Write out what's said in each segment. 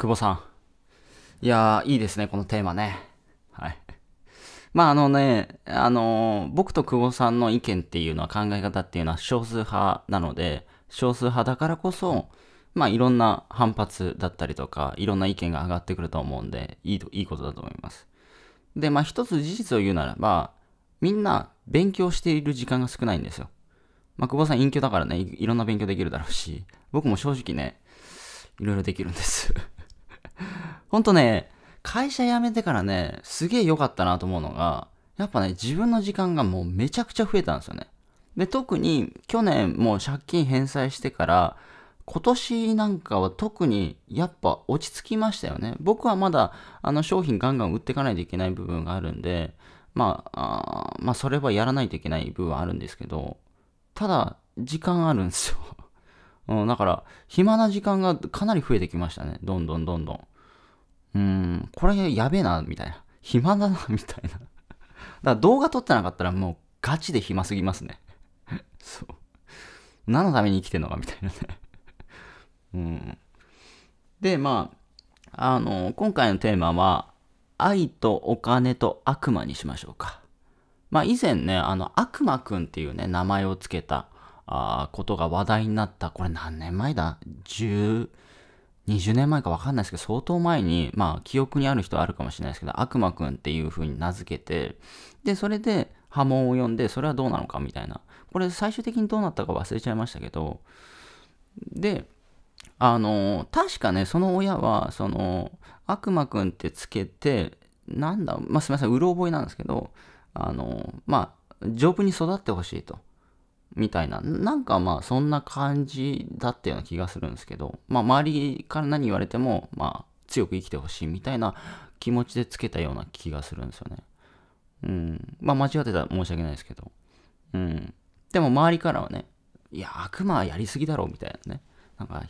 久保さん。いやー、いいですね、このテーマね。はい。まああのね、あのー、僕と久保さんの意見っていうのは考え方っていうのは少数派なので、少数派だからこそ、まあいろんな反発だったりとか、いろんな意見が上がってくると思うんで、いいといいことだと思います。で、まあ一つ事実を言うならば、みんな勉強している時間が少ないんですよ。まあ久保さん隠居だからねい、いろんな勉強できるだろうし、僕も正直ね、いろいろできるんですほんとね、会社辞めてからね、すげえ良かったなと思うのが、やっぱね、自分の時間がもうめちゃくちゃ増えたんですよね。で、特に去年もう借金返済してから、今年なんかは特にやっぱ落ち着きましたよね。僕はまだあの商品ガンガン売っていかないといけない部分があるんで、まあ、あまあそれはやらないといけない部分はあるんですけど、ただ時間あるんですよ。うん、だから暇な時間がかなり増えてきましたね。どんどんどんどん。うん、これやべえな、みたいな。暇だな、みたいな。だから動画撮ってなかったらもうガチで暇すぎますね。そう。何のために生きてんのか、みたいなね。うん。で、まあ、あの、今回のテーマは、愛とお金と悪魔にしましょうか。まあ、以前ね、あの、悪魔くんっていうね、名前を付けた、あことが話題になった、これ何年前だ ?10、20年前かわかんないですけど、相当前に、まあ、記憶にある人はあるかもしれないですけど、悪魔くんっていう風に名付けて、で、それで波紋を呼んで、それはどうなのかみたいな。これ、最終的にどうなったか忘れちゃいましたけど、で、あの、確かね、その親は、その、悪魔くんってつけて、なんだ、まあ、すみません、うろ覚えなんですけど、あの、まあ、丈夫に育ってほしいと。みたいな、なんかまあそんな感じだったような気がするんですけど、まあ周りから何言われても、まあ強く生きてほしいみたいな気持ちでつけたような気がするんですよね。うん。まあ間違ってたら申し訳ないですけど。うん。でも周りからはね、いや、悪魔はやりすぎだろうみたいなね、なんか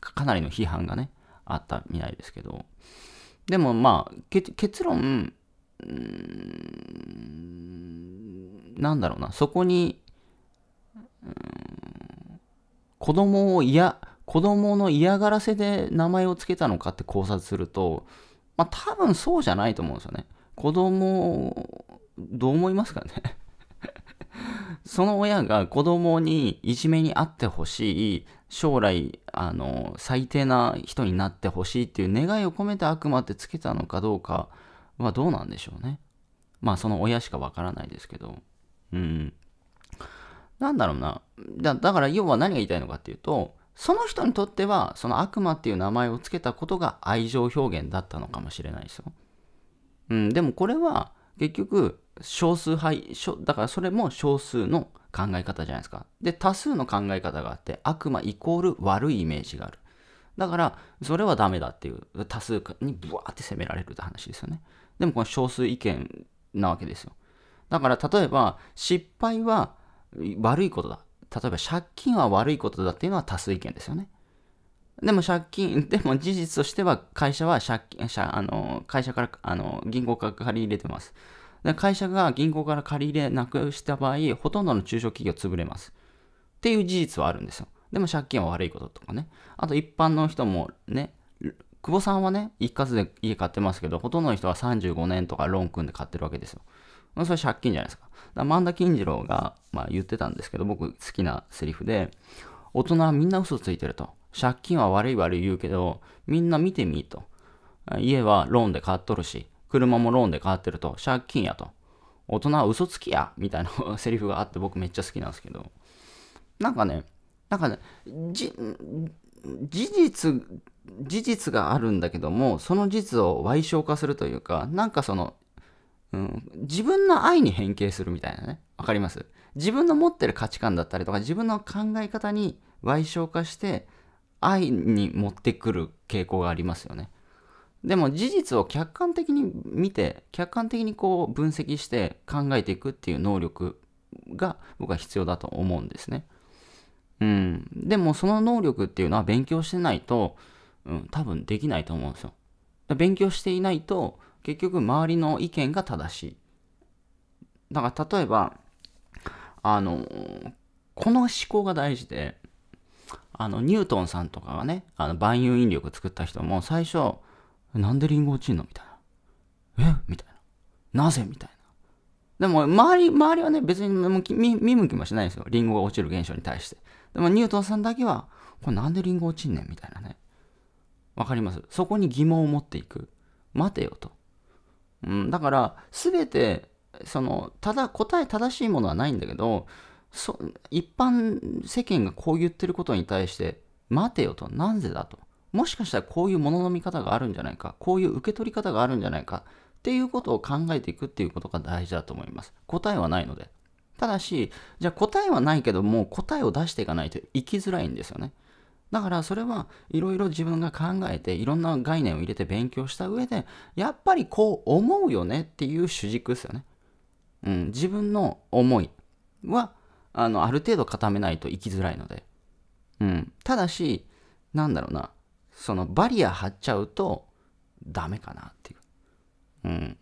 かなりの批判がね、あったみたいですけど。でもまあ、結論、うん、なんだろうな、そこに子供を嫌、子供の嫌がらせで名前を付けたのかって考察すると、まあ多分そうじゃないと思うんですよね。子供、どう思いますかね その親が子供にいじめにあってほしい、将来、あの、最低な人になってほしいっていう願いを込めて悪魔ってつけたのかどうかはどうなんでしょうね。まあその親しかわからないですけど。うん。なんだろうなだ。だから要は何が言いたいのかっていうと、その人にとっては、その悪魔っていう名前を付けたことが愛情表現だったのかもしれないですよ。うん、でもこれは結局、少数派、だからそれも少数の考え方じゃないですか。で、多数の考え方があって、悪魔イコール悪いイメージがある。だから、それはダメだっていう、多数にブワーって責められるって話ですよね。でもこの少数意見なわけですよ。だから、例えば、失敗は、悪いことだ。例えば借金は悪いことだっていうのは多数意見ですよね。でも借金、でも事実としては会社は借金、あの会社からあの銀行から借り入れてます。で会社が銀行から借り入れなくした場合、ほとんどの中小企業潰れます。っていう事実はあるんですよ。でも借金は悪いこととかね。あと一般の人もね、久保さんはね、一括で家買ってますけど、ほとんどの人は35年とかローン組んで買ってるわけですよ。まあ、それ借金じゃないですか。だ万田金次郎が、まあ、言ってたんですけど、僕好きなセリフで、大人はみんな嘘ついてると。借金は悪い悪い言うけど、みんな見てみいと。家はローンで買っとるし、車もローンで買ってると、借金やと。大人は嘘つきやみたいな セリフがあって僕めっちゃ好きなんですけど。なんかね、なんかね、じ、事実、事実があるんだけども、その事実を歪償化するというか、なんかそのうん、自分の愛に変形するみたいなね。わかります自分の持ってる価値観だったりとか、自分の考え方に賠償化して、愛に持ってくる傾向がありますよね。でも事実を客観的に見て、客観的にこう分析して考えていくっていう能力が僕は必要だと思うんですね。うん。でもその能力っていうのは勉強してないと、うん、多分できないと思うんですよ。勉強していないと、結局周りの意見が正しい。だから例えば、あの、この思考が大事で、あの、ニュートンさんとかがね、あの、万有引力作った人も最初、なんでリンゴ落ちんのみたいな。えみたいな。なぜみたいな。でも、周り、周りはね、別に見見向きもしないですよ。リンゴが落ちる現象に対して。でも、ニュートンさんだけは、これなんでリンゴ落ちんねんみたいなね。わかりますそこに疑問を持っていく。待てよと。うん、だから全てそのただ答え正しいものはないんだけどそ一般世間がこう言ってることに対して待てよとなぜだともしかしたらこういうものの見方があるんじゃないかこういう受け取り方があるんじゃないかっていうことを考えていくっていうことが大事だと思います答えはないのでただしじゃあ答えはないけども答えを出していかないと生きづらいんですよねだからそれはいろいろ自分が考えていろんな概念を入れて勉強した上でやっぱりこう思うよねっていう主軸ですよね。うん、自分の思いはあのある程度固めないと生きづらいので。うん、ただしなんだろうなそのバリア張っちゃうとダメかなっていう。うん、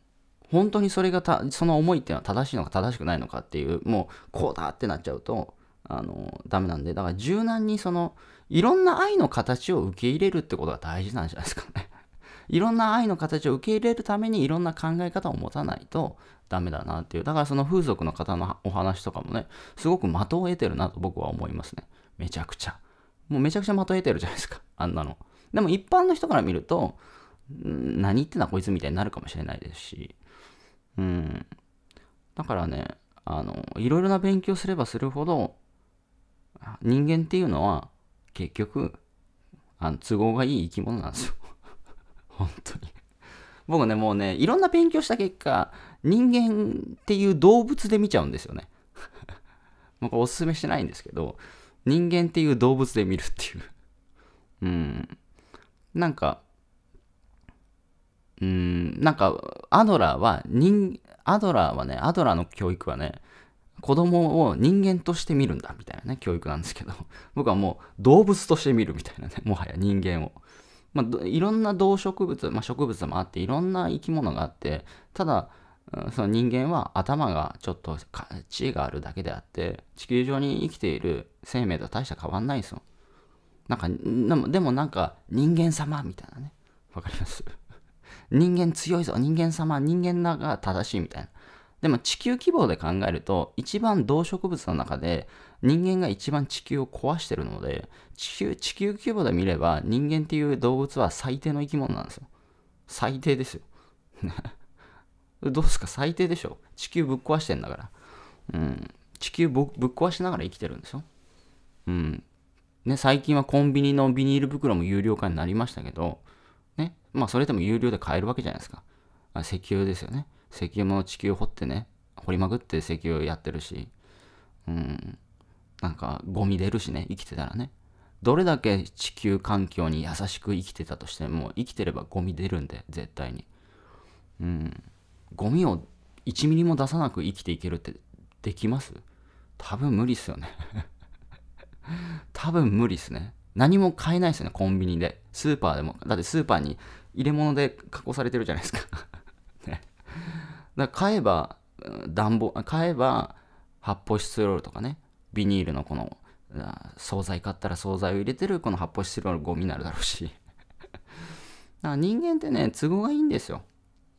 本当にそれがたその思いっていうのは正しいのか正しくないのかっていうもうこうだってなっちゃうとあのダメなんでだから柔軟にそのいろんな愛の形を受け入れるってことが大事なんじゃないですかね。いろんな愛の形を受け入れるためにいろんな考え方を持たないとダメだなっていう。だからその風俗の方のお話とかもね、すごく的を得てるなと僕は思いますね。めちゃくちゃ。もうめちゃくちゃ的を得てるじゃないですか。あんなの。でも一般の人から見ると、何言ってんだこいつみたいになるかもしれないですし。うん。だからね、あの、いろいろな勉強すればするほど、人間っていうのは結局、あの都合がいい生き物なんですよ。本当に。僕ね、もうね、いろんな勉強した結果、人間っていう動物で見ちゃうんですよね。僕おすすめしてないんですけど、人間っていう動物で見るっていう。うん。なんか、うん、なんか、アドラーは、人、アドラーはね、アドラーの教育はね、子供を人間として見るんだみたいなね、教育なんですけど、僕はもう動物として見るみたいなね、もはや人間を。まあ、いろんな動植物、まあ、植物もあって、いろんな生き物があって、ただ、その人間は頭がちょっと知恵があるだけであって、地球上に生きている生命と大した変わんないんですよ。なんか、でもなんか人間様みたいなね。わかります 人間強いぞ、人間様、人間なが正しいみたいな。でも地球規模で考えると、一番動植物の中で人間が一番地球を壊してるので、地球、地球規模で見れば人間っていう動物は最低の生き物なんですよ。最低ですよ。どうすか最低でしょ地球ぶっ壊してんだから。うん。地球ぶっ壊しながら生きてるんですよ。うん。ね、最近はコンビニのビニール袋も有料化になりましたけど、ね、まあそれでも有料で買えるわけじゃないですか。あ石油ですよね。石油も地球掘ってね、掘りまくって石油やってるし、うん、なんかゴミ出るしね、生きてたらね。どれだけ地球環境に優しく生きてたとしても、生きてればゴミ出るんで、絶対に。うん。ゴミを1ミリも出さなく生きていけるってできます多分無理っすよね 多分無理っすね。何も買えないっすよね、コンビニで。スーパーでも。だってスーパーに入れ物で加工されてるじゃないですかだ買えば、暖房、買えば、発泡スチロールとかね、ビニールのこの、惣菜買ったら惣菜を入れてるこの発泡スチロールゴミになるだろうし だから人間ってね、都合がいいんですよ。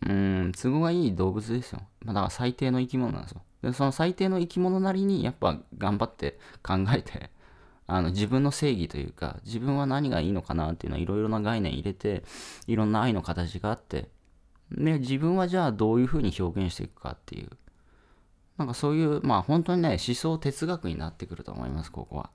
うん、都合がいい動物ですよ。だから最低の生き物なんですよ。で、その最低の生き物なりにやっぱ頑張って考えて、あの自分の正義というか、自分は何がいいのかなっていうのはいろいろな概念入れて、いろんな愛の形があって、ね、自分はじゃあどういうふうに表現していくかっていう。なんかそういう、まあ本当にね、思想哲学になってくると思います、ここは。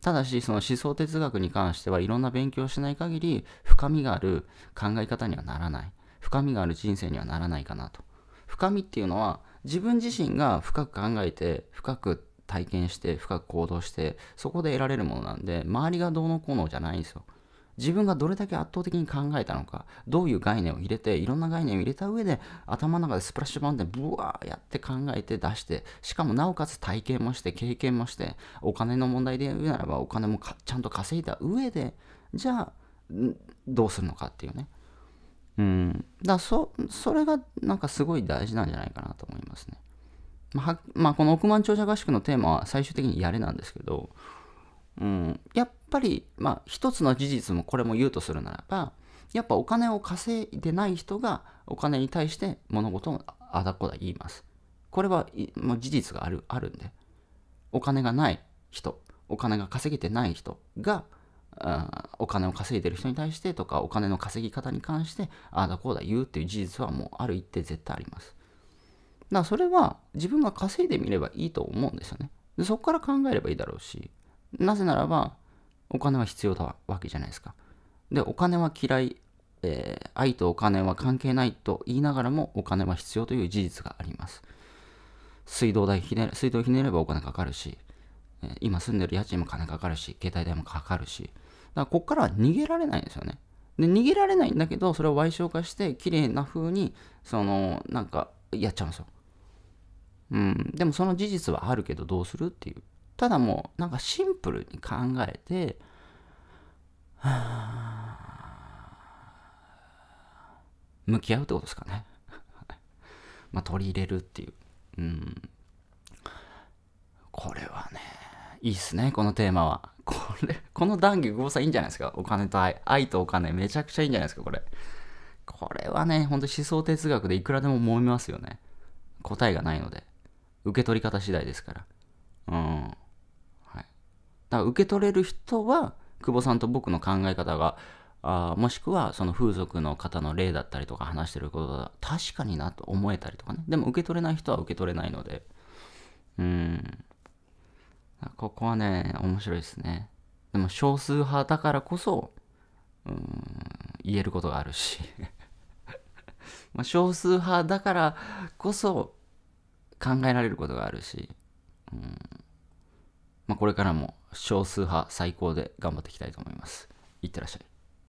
ただし、その思想哲学に関してはいろんな勉強しない限り、深みがある考え方にはならない。深みがある人生にはならないかなと。深みっていうのは、自分自身が深く考えて、深く体験して、深く行動して、そこで得られるものなんで、周りがどうのこうのじゃないんですよ。自分がどれだけ圧倒的に考えたのか、どういう概念を入れて、いろんな概念を入れた上で、頭の中でスプラッシュバンでブワーやって考えて出して、しかもなおかつ体験もして、経験もして、お金の問題で言うならば、お金もちゃんと稼いだ上で、じゃあ、どうするのかっていうね。うん。だそ、それがなんかすごい大事なんじゃないかなと思いますね。まあ、まあ、この億万長者合宿のテーマは最終的にやれなんですけど、うん、やっぱり、まあ、一つの事実もこれも言うとするならば、やっぱお金を稼いでない人がお金に対して物事をあだこだ言います。これはもう事実があるあるんで、お金がない人、お金が稼げてない人が、お金を稼いでる人に対してとかお金の稼ぎ方に関してああだこうだ言うっていう事実はもうある一定絶対あります。だからそれは自分が稼いでみればいいと思うんですよね。でそこから考えればいいだろうしなぜならば、お金は必要だわけじゃないですか。で、お金は嫌い、えー、愛とお金は関係ないと言いながらも、お金は必要という事実があります。水道代ひね、水道ひねればお金かかるし、えー、今住んでる家賃も金かかるし、携帯代もかかるし、だからこっからは逃げられないんですよね。で、逃げられないんだけど、それを賠償化して、綺麗な風に、その、なんか、やっちゃうんですよ。うん、でもその事実はあるけどどうするっていうただもうなんかシンプルに考えて、向き合うってことですかね。まあ、取り入れるっていう。うん。これはね、いいっすね、このテーマは。これ、この談義、久保さんいいんじゃないですか。お金と愛、愛とお金、めちゃくちゃいいんじゃないですか、これ。これはね、ほんと思想哲学でいくらでも揉めますよね。答えがないので。受け取り方次第ですから。うん。だから受け取れる人は久保さんと僕の考え方があもしくはその風俗の方の例だったりとか話してることは確かになと思えたりとかねでも受け取れない人は受け取れないのでうんここはね面白いですねでも少数派だからこそうん言えることがあるし まあ少数派だからこそ考えられることがあるしこれからも少数派最高で頑張っていきたいと思います。いってらっしゃい。